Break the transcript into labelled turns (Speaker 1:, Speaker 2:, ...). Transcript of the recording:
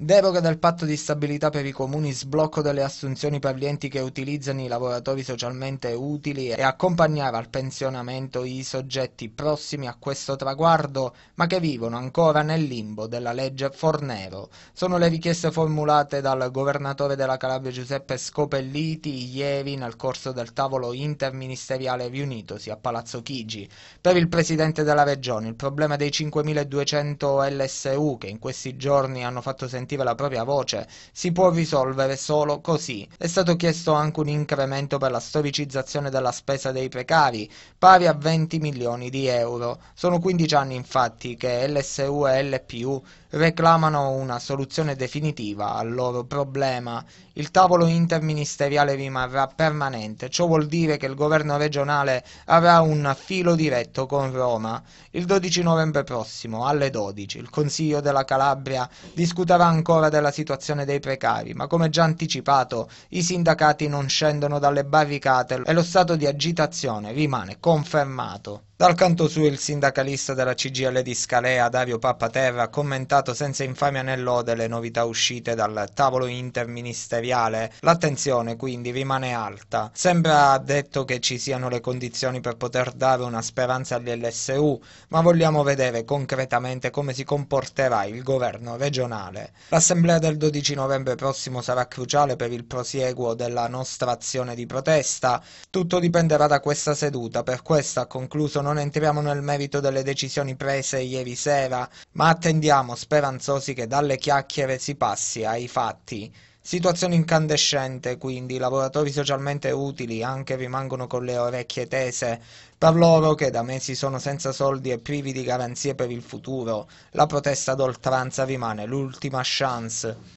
Speaker 1: Deroga del patto di stabilità per i comuni, sblocco delle assunzioni per gli enti che utilizzano i lavoratori socialmente utili e accompagnare al pensionamento i soggetti prossimi a questo traguardo ma che vivono ancora nel limbo della legge Fornero. Sono le richieste formulate dal governatore della Calabria Giuseppe Scopelliti ieri nel corso del tavolo interministeriale riunitosi a Palazzo Chigi. Per il presidente della regione il problema dei 5.200 LSU che in questi giorni hanno fatto sentire sentiva la propria voce si può risolvere solo così. È stato chiesto anche un incremento per la storicizzazione della spesa dei precari, pari a 20 milioni di euro. Sono 15 anni infatti che LSU e LPU reclamano una soluzione definitiva al loro problema. Il tavolo interministeriale rimarrà permanente, ciò vuol dire che il governo regionale avrà un filo diretto con Roma. Il 12 novembre prossimo, alle 12, il Consiglio della Calabria discuterà ancora della situazione dei precari, ma come già anticipato i sindacati non scendono dalle barricate e lo stato di agitazione rimane confermato. Dal canto suo il sindacalista della CGL di Scalea, Dario Pappaterra, ha commentato senza infamia né lode le novità uscite dal tavolo interministeriale. L'attenzione quindi rimane alta. Sembra detto che ci siano le condizioni per poter dare una speranza agli LSU, ma vogliamo vedere concretamente come si comporterà il governo regionale. L'assemblea del 12 novembre prossimo sarà cruciale per il prosieguo della nostra azione di protesta. Tutto dipenderà da questa seduta, per questo ha concluso non entriamo nel merito delle decisioni prese ieri sera, ma attendiamo speranzosi che dalle chiacchiere si passi ai fatti. Situazione incandescente, quindi i lavoratori socialmente utili anche rimangono con le orecchie tese per loro che da mesi sono senza soldi e privi di garanzie per il futuro. La protesta d'oltranza rimane l'ultima chance.